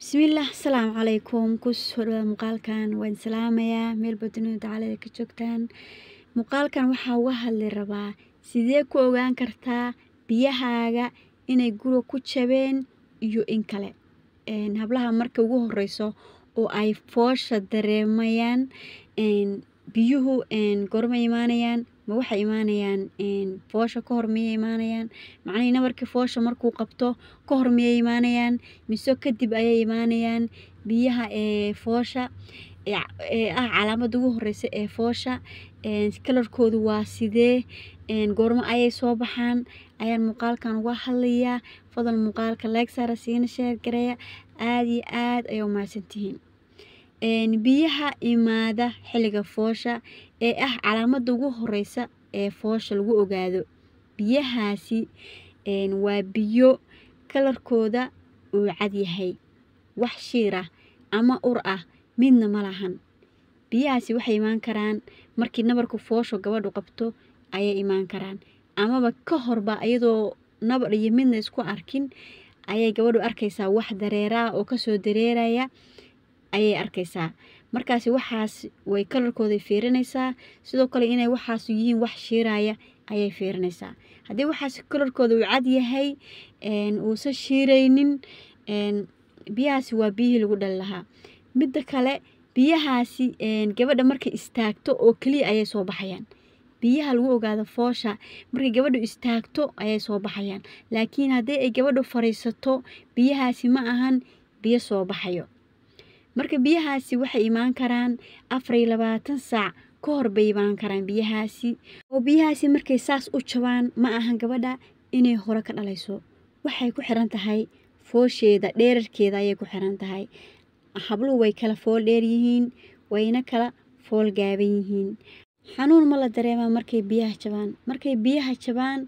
bismillah asalaamu calaykum kusoo dhawaa muuqaalkan waan salaamayaa meelba dunida dacalada ka joogtaan muuqaalkan waxaa uga hadli rabaa sidee ku ogaan kartaa biyahaaga inay guriga ku jabeen iyo in kale hablaha marka ugu horeyso oo ay foosha dareemayaan biyuhu goormay imaanayaan ma waxay imaanayaan foosha ka hor miyay imaanayaan macnihii nabarkii foosha markuu qabto ka hor miyay imaanayaan mise kadib ayay imaanayaan biyaha ee foosha ah calaamada ugu horeysa ee foosha kalarkoodu waa sidee goormo ayay soo baxaan ayaan muuqaalkan uga hadlayaa fadal muuqaalka leegsaara siina sheer gareeya aada iyo aada ayay u mahadsantihiin biyaha imaada xilliga foosha ee ah calaamada ugu horeysa ee foosha lagu ogaado biyahaasi waa biyo kalarkooda uu cad yahay wax shiir ah ama ur ah midna ma lahan biyahaasi waxay imaan karaan markii nabarku foosho gabadhu qabto ayay imaan karaan amaba ka horba iyadoo nabar iyo midna isku arkin ayay gabadhu arkaysaa wax dareeraa oo kasoo dareeraya ayay arkaysaa markaasi waxaas way kalarkooday fiirinaysaa sidoo kale inay waxaas yihiin wax shiiraaya ayay fiirinaysaa haddii waxaas kalarkooda uu cad yahay uusan shiiraynin biyahaasi waa biyihii lagu dhali lahaa midda kale biyahaasi gabadha markay istaagto oo keliya ayay soo baxayaan biyaha lagu ogaado foosha markay gabadhu istaagto ayay soo baxayaan laakiin haddii ay gabadhu fariisato biyahaasi ma ahan biyo soo baxayo marka biyahaasi waxay imaan karaan afar iyo labaatan saac ka hor bay imaan karaan biyahaasi oo biyahaasi markay saas u jabaan ma ahan gabadha inay hore ka dhalayso waxay ku xiran tahay foosheeda dheerarkeeda ayay ku xiran tahay habluhu way kala fool dheer yihiin wayna kala fool gaaban yihiin xanuun ma la dareemaa markay biyaha jabaan markay biyaha jabaan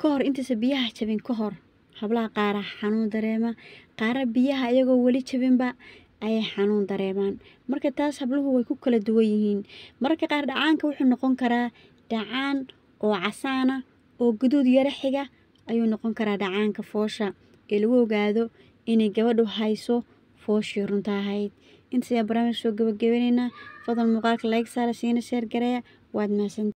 ka hor intaysa biyaha jabin ka hor hablaha qaara xanuun dareema qaara biyaha iyagoo weli jabinba ayay xanuun dareemaan marka taas habluhu way ku kala duwan yihiin mararka qaar dhacaanka wuxuu noqon karaa dhacaan oo casaana oo guduud yaro xiga ayuu noqon karaa dhacaanka foosha ee lagu ogaado inay gabadhu hayso fooshii runta ahayd intaas ayaa barnaamij soo gabagabaynaynaa fadlan muuqaalka laga saara siina sheer gareeya waad mahadsantihin